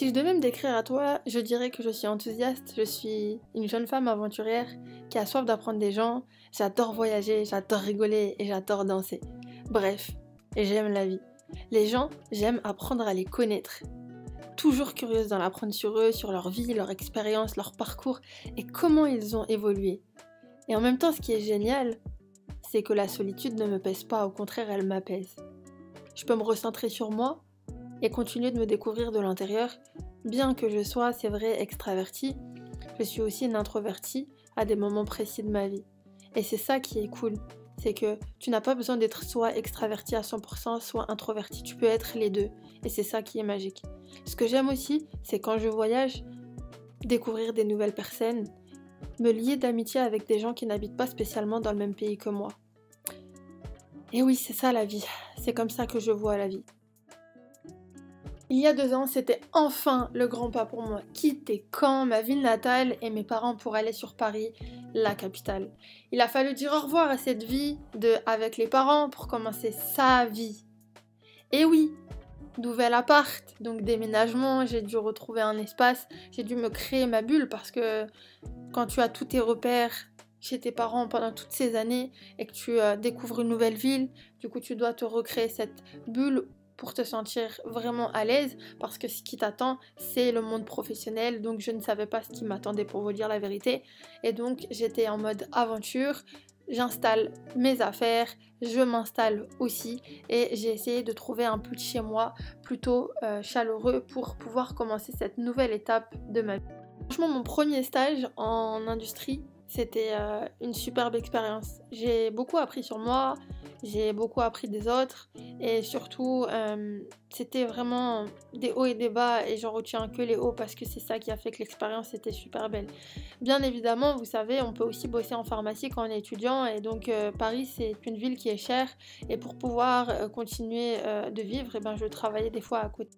Si je devais même décrire à toi, je dirais que je suis enthousiaste, je suis une jeune femme aventurière qui a soif d'apprendre des gens, j'adore voyager, j'adore rigoler et j'adore danser. Bref, j'aime la vie. Les gens, j'aime apprendre à les connaître. Toujours curieuse d'en apprendre sur eux, sur leur vie, leur expérience, leur parcours et comment ils ont évolué. Et en même temps, ce qui est génial, c'est que la solitude ne me pèse pas, au contraire, elle m'apaise. Je peux me recentrer sur moi, et continuer de me découvrir de l'intérieur. Bien que je sois, c'est vrai, extravertie, je suis aussi une introvertie à des moments précis de ma vie. Et c'est ça qui est cool, c'est que tu n'as pas besoin d'être soit extraverti à 100%, soit introverti, tu peux être les deux. Et c'est ça qui est magique. Ce que j'aime aussi, c'est quand je voyage, découvrir des nouvelles personnes, me lier d'amitié avec des gens qui n'habitent pas spécialement dans le même pays que moi. Et oui, c'est ça la vie, c'est comme ça que je vois la vie. Il y a deux ans, c'était enfin le grand pas pour moi. Quitter quand ma ville natale, et mes parents pour aller sur Paris, la capitale. Il a fallu dire au revoir à cette vie de avec les parents pour commencer sa vie. Et oui, nouvel appart, donc déménagement, j'ai dû retrouver un espace, j'ai dû me créer ma bulle parce que quand tu as tous tes repères chez tes parents pendant toutes ces années et que tu euh, découvres une nouvelle ville, du coup tu dois te recréer cette bulle pour te sentir vraiment à l'aise parce que ce qui t'attend c'est le monde professionnel donc je ne savais pas ce qui m'attendait pour vous dire la vérité et donc j'étais en mode aventure j'installe mes affaires, je m'installe aussi et j'ai essayé de trouver un petit chez moi plutôt euh, chaleureux pour pouvoir commencer cette nouvelle étape de ma vie. Franchement, mon premier stage en industrie, c'était euh, une superbe expérience. J'ai beaucoup appris sur moi, j'ai beaucoup appris des autres et surtout euh, c'était vraiment des hauts et des bas et j'en retiens que les hauts parce que c'est ça qui a fait que l'expérience était super belle. Bien évidemment, vous savez, on peut aussi bosser en pharmacie quand on est étudiant et donc euh, Paris c'est une ville qui est chère et pour pouvoir continuer de vivre, et eh ben, je travaillais des fois à côté.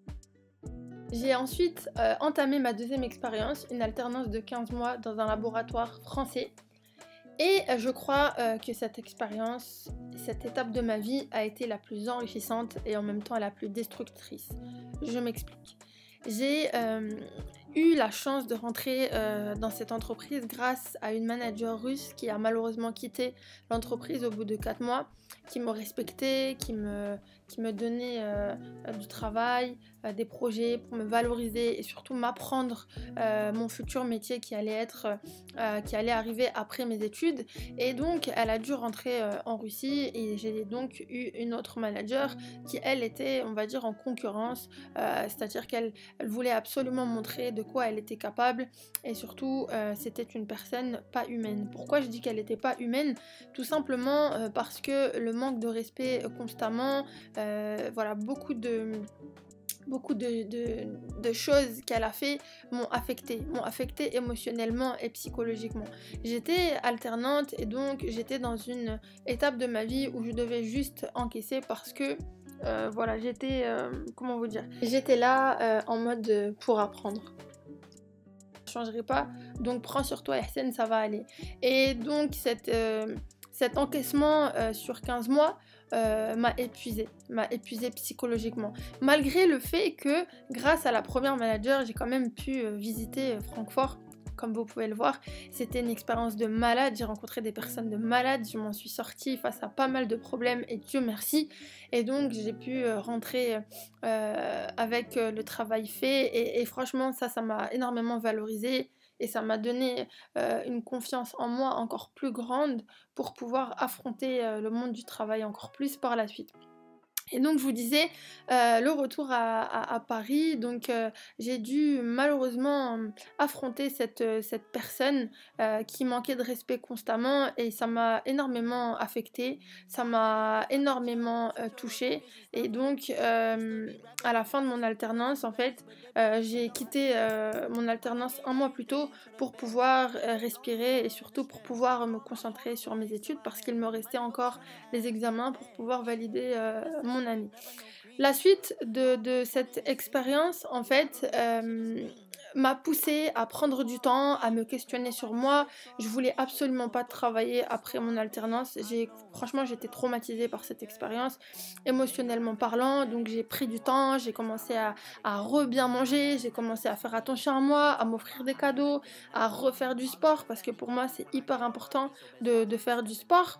J'ai ensuite euh, entamé ma deuxième expérience, une alternance de 15 mois dans un laboratoire français. Et euh, je crois euh, que cette expérience, cette étape de ma vie a été la plus enrichissante et en même temps la plus destructrice. Je m'explique. J'ai eu la chance de rentrer dans cette entreprise grâce à une manager russe qui a malheureusement quitté l'entreprise au bout de 4 mois, qui m'a respecté, qui me qui me donnait euh, euh, du travail, euh, des projets pour me valoriser et surtout m'apprendre mon futur métier qui allait être, qui allait arriver après mes études. Et donc, elle a dû rentrer en Russie et j'ai donc eu une autre manager qui, elle, était, on va dire, en concurrence, c'est-à-dire qu'elle voulait absolument montrer de quoi elle était capable et surtout, c'était une personne pas humaine. Pourquoi je dis qu'elle n'était pas humaine Tout simplement parce que le manque de respect constamment, euh, voilà, beaucoup de beaucoup de, choses qu'elle a fait m'ont affecté, m'ont affecté émotionnellement et psychologiquement. J'étais alternante et donc j'étais dans une étape de ma vie où je devais juste encaisser parce que euh, voilà, j'étais euh, comment vous dire, j'étais là en mode pour apprendre Je changerai pas. Donc prends sur toi, Hsen, ça va aller. Et donc cette, cet encaissement euh, sur 15 mois euh, m'a épuisé, m'a épuisé psychologiquement. Malgré le fait que, grâce à la première manager, j'ai quand même pu euh, visiter Francfort comme vous pouvez le voir, c'était une expérience de malade. J'ai rencontré des personnes de malade, je m'en suis sortie face à pas mal de problèmes et Dieu merci. Et donc j'ai pu rentrer avec le travail fait et, franchement ça, ça m'a énormément valorisé et ça m'a donné une confiance en moi encore plus grande pour pouvoir affronter le monde du travail encore plus par la suite. Et donc je vous disais, euh, le retour à, Paris, donc euh, j'ai dû malheureusement euh, affronter cette, cette personne qui manquait de respect constamment et ça m'a énormément affectée, ça m'a énormément touchée. Et donc à la fin de mon alternance, en fait, j'ai quitté mon alternance un mois plus tôt pour pouvoir respirer et surtout pour pouvoir me concentrer sur mes études parce qu'il me restait encore les examens pour pouvoir valider mon la suite de, cette expérience, en fait, euh, m'a poussée à prendre du temps, à me questionner sur moi. Je voulais absolument pas travailler après mon alternance. franchement, j'étais traumatisée par cette expérience, émotionnellement parlant. Donc j'ai pris du temps, j'ai commencé à, re-bien manger, j'ai commencé à faire attention à moi, à m'offrir des cadeaux, à refaire du sport, parce que pour moi, c'est hyper important de faire du sport.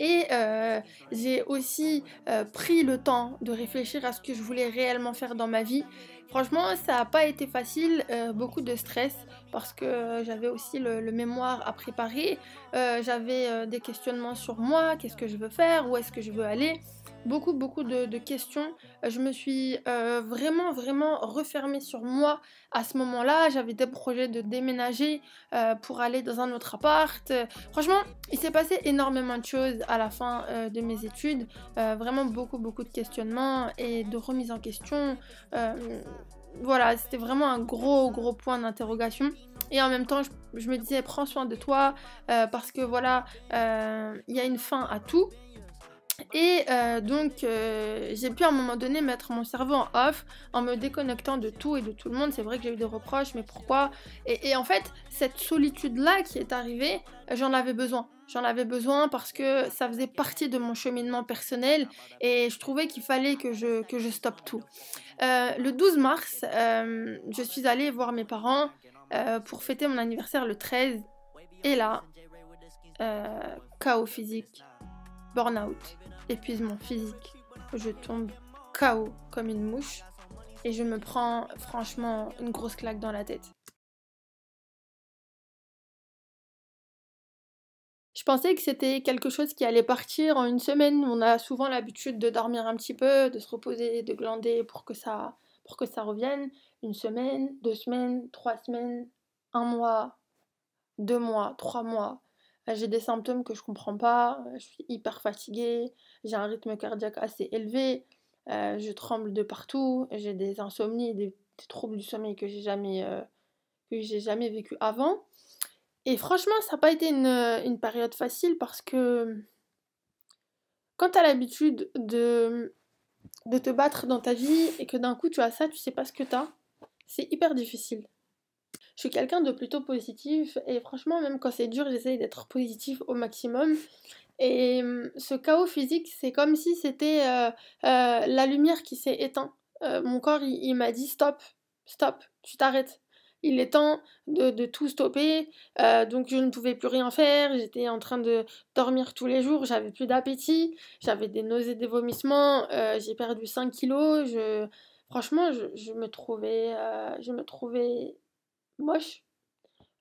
Et euh, j'ai aussi euh, pris le temps de réfléchir à ce que je voulais réellement faire dans ma vie. Franchement, ça n'a pas été facile, euh, beaucoup de stress parce que j'avais aussi le, le, mémoire à préparer. j'avais des questionnements sur moi, qu'est-ce que je veux faire, où est-ce que je veux aller beaucoup, beaucoup de, questions. Euh, je me suis euh, vraiment, vraiment refermée sur moi à ce moment-là. J'avais des projets de déménager euh, pour aller dans un autre appart. Franchement, il s'est passé énormément de choses à la fin de mes études. vraiment beaucoup, beaucoup de questionnements et de remise en question. voilà, c'était vraiment un gros, gros point d'interrogation et en même temps je, me disais prends soin de toi parce que voilà il y a une fin à tout et euh, donc, euh, j'ai pu à un moment donné mettre mon cerveau en off en me déconnectant de tout et de tout le monde. C'est vrai que j'ai eu des reproches, mais pourquoi et, en fait, cette solitude-là qui est arrivée, euh, j'en avais besoin. J'en avais besoin parce que ça faisait partie de mon cheminement personnel et je trouvais qu'il fallait que je, que je stoppe tout. le 12 mars, je suis allée voir mes parents pour fêter mon anniversaire le 13. Et là, chaos physique burnout, out épuisement physique. Je tombe KO comme une mouche et je me prends franchement une grosse claque dans la tête. Je pensais que c'était quelque chose qui allait partir en une semaine. On a souvent l'habitude de dormir un petit peu, de se reposer, de glander pour que ça, pour que ça revienne. Une semaine, deux semaines, trois semaines, un mois, deux mois, trois mois j'ai des symptômes que je comprends pas, je suis hyper fatiguée, j'ai un rythme cardiaque assez élevé, euh, je tremble de partout, j'ai des insomnies, des, troubles du sommeil que j'ai jamais, euh, jamais vécu avant. Et franchement, ça n'a pas été une, période facile parce que quand tu as l'habitude de, de te battre dans ta vie et que d'un coup tu as ça, tu sais pas ce que tu as, c'est hyper difficile je suis quelqu'un de plutôt positif et franchement même quand c'est dur j'essaye d'être positif au maximum et hum, ce chaos physique c'est comme si c'était euh, euh, la lumière qui s'est éteinte euh, mon corps il, m'a dit stop stop tu t'arrêtes il est temps de, tout stopper. donc je ne pouvais plus rien faire. J'étais en train de dormir tous les jours. J'avais plus d'appétit. J'avais des nausées, des vomissements. j'ai perdu 5 kilos. Je... Franchement, je, me trouvais, je me trouvais moche,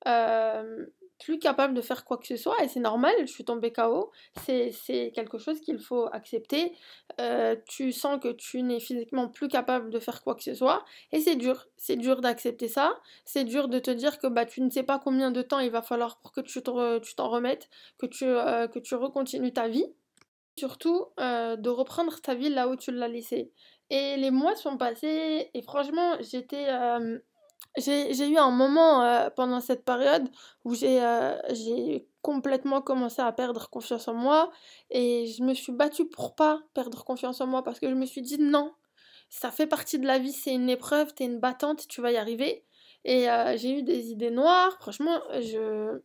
euh, plus capable de faire quoi que ce soit, et c'est normal, je suis tombée KO, c'est quelque chose qu'il faut accepter, euh, tu sens que tu n'es physiquement plus capable de faire quoi que ce soit, et c'est dur, c'est dur d'accepter ça, c'est dur de te dire que bah, tu ne sais pas combien de temps il va falloir pour que tu t'en remettes, que tu, euh, que tu recontinues ta vie, surtout de reprendre ta vie là où tu l'as laissée. Et les mois sont passés, et franchement, j'étais j'ai eu un moment euh, pendant cette période où euh, j'ai complètement commencé à perdre confiance en moi et je me suis battue pour pas perdre confiance en moi parce que je me suis dit non, ça fait partie de la vie, c'est une épreuve, t'es une battante, tu vas y arriver. Et euh, j'ai eu des idées noires, franchement, je.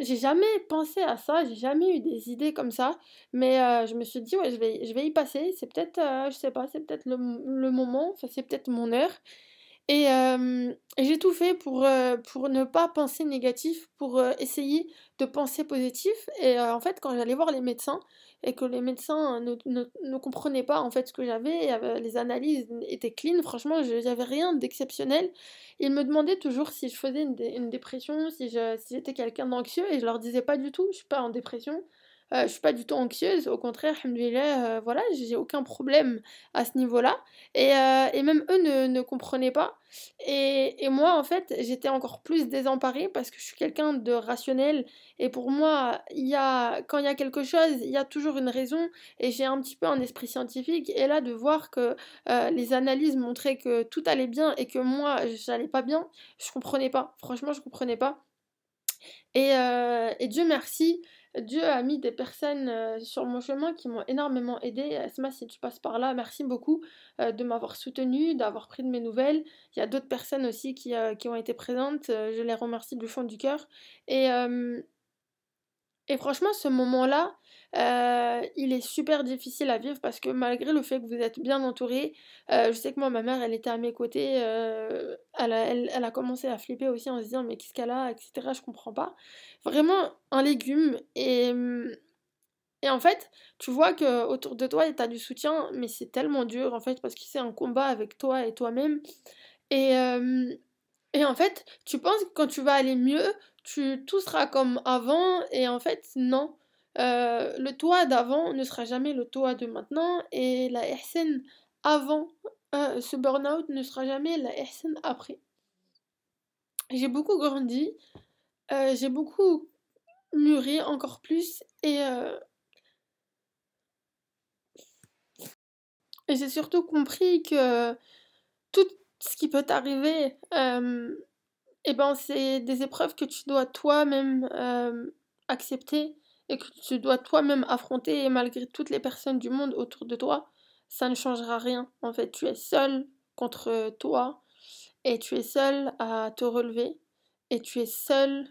J'ai jamais pensé à ça, j'ai jamais eu des idées comme ça, mais je me suis dit, ouais, je vais, je vais y passer, c'est peut-être, je sais pas, c'est peut-être le, moment, c'est peut-être mon heure. Et, j'ai tout fait pour, ne pas penser négatif, pour essayer de penser positif. Et en fait, quand j'allais voir les médecins et que les médecins ne, comprenaient pas en fait ce que j'avais, les analyses étaient clean, franchement, je n'y rien d'exceptionnel. Ils me demandaient toujours si je faisais une, dépression, si j'étais quelqu'un d'anxieux, et je leur disais pas du tout, je suis pas en dépression. Je euh, je suis pas du tout anxieuse, au contraire, alhamdoulilah, euh, voilà, j'ai aucun problème à ce niveau-là. Et, euh, même eux ne, comprenaient pas. Et, moi, en fait, j'étais encore plus désemparée parce que je suis quelqu'un de rationnel. Et pour moi, a, quand il y a quelque chose, il y a toujours une raison. Et j'ai un petit peu un esprit scientifique. Et là, de voir que les analyses montraient que tout allait bien et que moi, j'allais pas bien, je comprenais pas. Franchement, je comprenais pas. Et, et, Dieu merci, Dieu a mis des personnes euh, sur mon chemin qui m'ont énormément aidé. Esma, si tu passes par là, merci beaucoup euh, de m'avoir soutenu, d'avoir pris de mes nouvelles. Il y a d'autres personnes aussi qui, euh, ont été présentes. je les remercie du fond du cœur. Et. Et franchement, ce moment-là, euh, il est super difficile à vivre parce que malgré le fait que vous êtes bien entouré, euh, je sais que moi, ma mère, elle était à mes côtés, euh, elle, a, commencé à flipper aussi en se disant mais qu'est-ce qu'elle a, etc. Je comprends pas. Vraiment un légume et, et en fait, tu vois que autour de toi, t'as du soutien, mais c'est tellement dur en fait parce que c'est un combat avec toi et toi-même. Et et en fait, tu penses que quand tu vas aller mieux, tu, tout sera comme avant. Et en fait, non. Euh, le toi d'avant ne sera jamais le toi de maintenant. Et la ihsan avant euh, ce burn-out ne sera jamais la ihsan après. J'ai beaucoup grandi. Euh, j'ai beaucoup mûri encore plus. Et, et j'ai surtout compris que toute ce qui peut arriver, euh, eh ben, c'est des épreuves que tu dois toi-même euh, accepter et que tu dois toi-même affronter. Et malgré toutes les personnes du monde autour de toi, ça ne changera rien. En fait, tu es seul contre toi et tu es seul à te relever et tu es seul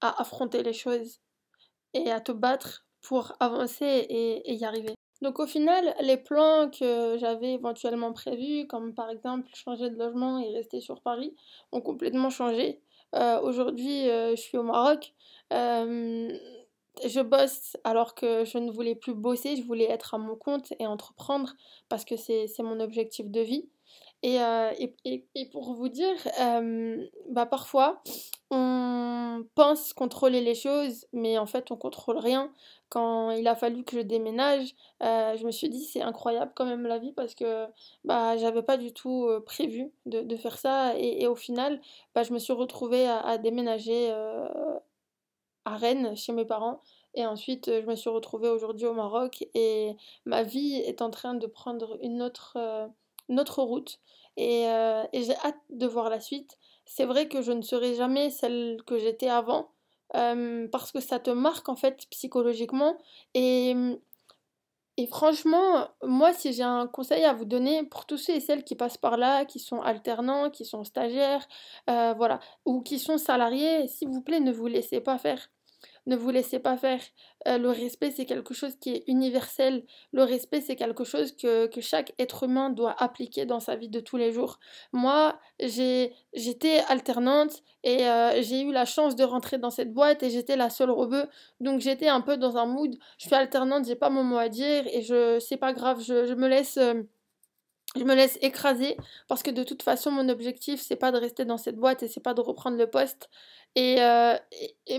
à affronter les choses et à te battre pour avancer et y arriver. Donc au final, les plans que j'avais éventuellement prévus, comme par exemple changer de logement et rester sur Paris, ont complètement changé. Euh, aujourd'hui, euh, je suis au Maroc. Euh, je bosse alors que je ne voulais plus bosser, je voulais être à mon compte et entreprendre parce que c'est mon objectif de vie. Euh, et, et, et, pour vous dire, euh, bah parfois, on pense contrôler les choses, mais en fait, on contrôle rien. Quand il a fallu que je déménage, euh, je me suis dit, c'est incroyable quand même la vie parce que bah, j'avais pas du tout prévu de, de faire ça. Et, au final, bah, je me suis retrouvée à, à déménager à Rennes chez mes parents. Et ensuite, je me suis retrouvée aujourd'hui au Maroc et ma vie est en train de prendre une autre notre route euh, et, j'ai hâte de voir la suite. C'est vrai que je ne serai jamais celle que j'étais avant euh, parce que ça te marque en fait psychologiquement et, franchement, moi si j'ai un conseil à vous donner pour tous ceux et celles qui passent par là, qui sont alternants, qui sont stagiaires, euh, voilà, ou qui sont salariés, s'il vous plaît ne vous laissez pas faire. Ne vous laissez pas faire. Euh, le respect, c'est quelque chose qui est universel. Le respect, c'est quelque chose que, chaque être humain doit appliquer dans sa vie de tous les jours. Moi, j'étais alternante et euh, j'ai eu la chance de rentrer dans cette boîte et j'étais la seule rebeu. Donc j'étais un peu dans un mood. Je suis alternante, j'ai pas mon mot à dire et je c'est pas grave, je, me laisse. Euh, je me laisse écraser parce que de toute façon mon objectif c'est pas de rester dans cette boîte et c'est pas de reprendre le poste et, euh,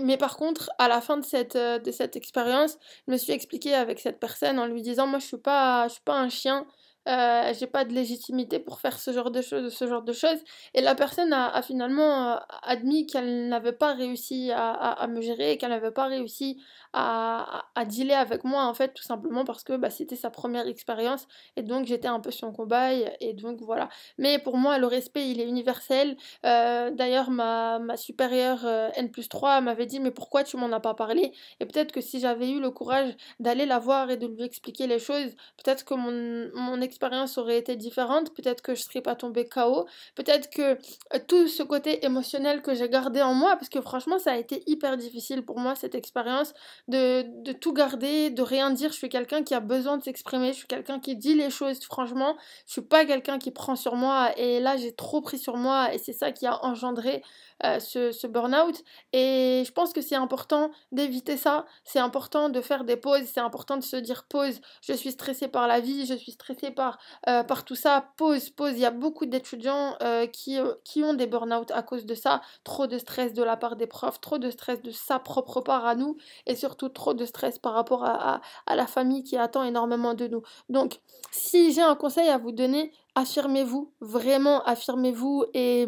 mais par contre à la fin de cette, euh, de cette expérience je me suis expliqué avec cette personne en lui disant moi je suis pas je suis pas un chien euh, j'ai pas de légitimité pour faire ce genre de choses, ce genre de choses. Et la personne a, finalement euh, admis qu'elle n'avait pas réussi à, me gérer et qu'elle n'avait pas réussi à, dealer avec moi en fait, tout simplement parce que bah, c'était sa première expérience et donc j'étais un peu sur un combat et donc voilà. Mais pour moi, le respect il est universel. Euh, d'ailleurs, ma, ma, supérieure N plus 3 m'avait dit mais pourquoi tu m'en as pas parlé Et peut-être que si j'avais eu le courage d'aller la voir et de lui expliquer les choses, peut-être que mon, mon expérience expérience aurait été différente, peut-être que je serais pas tombée KO, peut-être que euh, tout ce côté émotionnel que j'ai gardé en moi, parce que franchement ça a été hyper difficile pour moi cette expérience de, de tout garder, de rien dire, je suis quelqu'un qui a besoin de s'exprimer, je suis quelqu'un qui dit les choses franchement, je suis pas quelqu'un qui prend sur moi et là j'ai trop pris sur moi et c'est ça qui a engendré euh, ce, burn-out. Et je pense que c'est important d'éviter ça, c'est important de faire des pauses, c'est important de se dire pause, je suis stressée par la vie, je suis stressée par, euh, par tout ça, pause, pause. Il y a beaucoup d'étudiants euh, qui, qui ont des burn-out à cause de ça, trop de stress de la part des profs, trop de stress de sa propre part à nous, et surtout trop de stress par rapport à, à la famille qui attend énormément de nous. Donc, si j'ai un conseil à vous donner, affirmez-vous, vraiment affirmez-vous et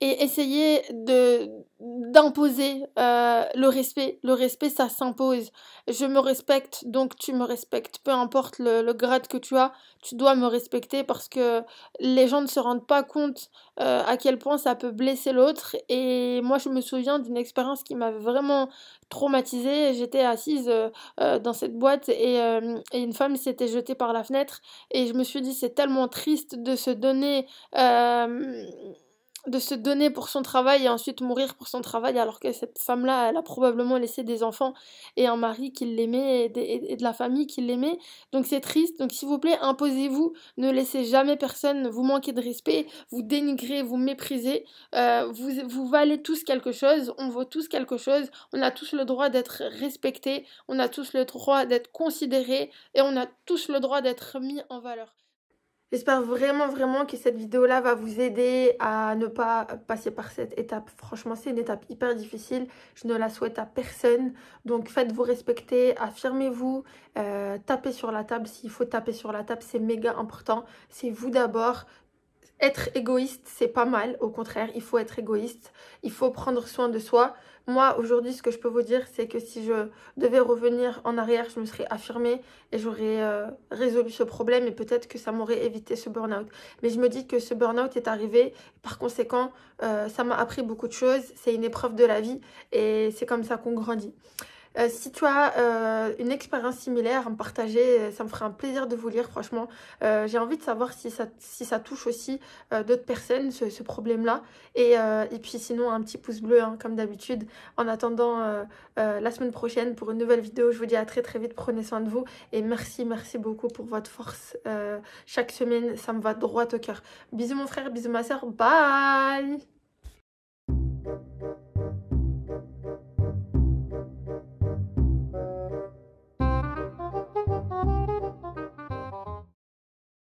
et essayer de d'imposer euh, le respect. Le respect, ça s'impose. Je me respecte, donc tu me respectes. Peu importe le, grade que tu as, tu dois me respecter parce que les gens ne se rendent pas compte euh, à quel point ça peut blesser l'autre. Et moi, je me souviens d'une expérience qui m'avait vraiment traumatisée. J'étais assise euh, dans cette boîte et, et une femme s'était jetée par la fenêtre. Et je me suis dit, c'est tellement triste de se donner de se donner pour son travail et ensuite mourir pour son travail, alors que cette femme-là, elle a probablement laissé des enfants et un mari qui l'aimait et, de, la famille qui l'aimait. Donc c'est triste. Donc s'il vous plaît, imposez-vous, ne laissez jamais personne vous manquer de respect, vous dénigrer, vous mépriser. Euh, vous, vous valez tous quelque chose, on vaut tous quelque chose, on a tous le droit d'être respectés, on a tous le droit d'être considérés et on a tous le droit d'être mis en valeur. J'espère vraiment, vraiment que cette vidéo-là va vous aider à ne pas passer par cette étape. Franchement, c'est une étape hyper difficile. Je ne la souhaite à personne. Donc, faites-vous respecter, affirmez-vous, euh, tapez sur la table. S'il faut taper sur la table, c'est méga important. C'est vous d'abord être égoïste, c'est pas mal. Au contraire, il faut être égoïste. Il faut prendre soin de soi. Moi, aujourd'hui, ce que je peux vous dire, c'est que si je devais revenir en arrière, je me serais affirmée et j'aurais euh, résolu ce problème et peut-être que ça m'aurait évité ce burn-out. Mais je me dis que ce burn-out est arrivé. Par conséquent, euh, ça m'a appris beaucoup de choses. C'est une épreuve de la vie et c'est comme ça qu'on grandit. Euh, si tu as euh, une expérience similaire à me partager, euh, ça me fera un plaisir de vous lire, franchement. J'ai envie de savoir si ça, touche aussi d'autres personnes, ce, problème-là. Et, puis sinon, un petit pouce bleu, hein, comme d'habitude. En attendant la semaine prochaine pour une nouvelle vidéo, je vous dis à très très vite, prenez soin de vous. Et merci, merci beaucoup pour votre force chaque semaine, ça me va droit au cœur. Bisous mon frère, bisous ma soeur, bye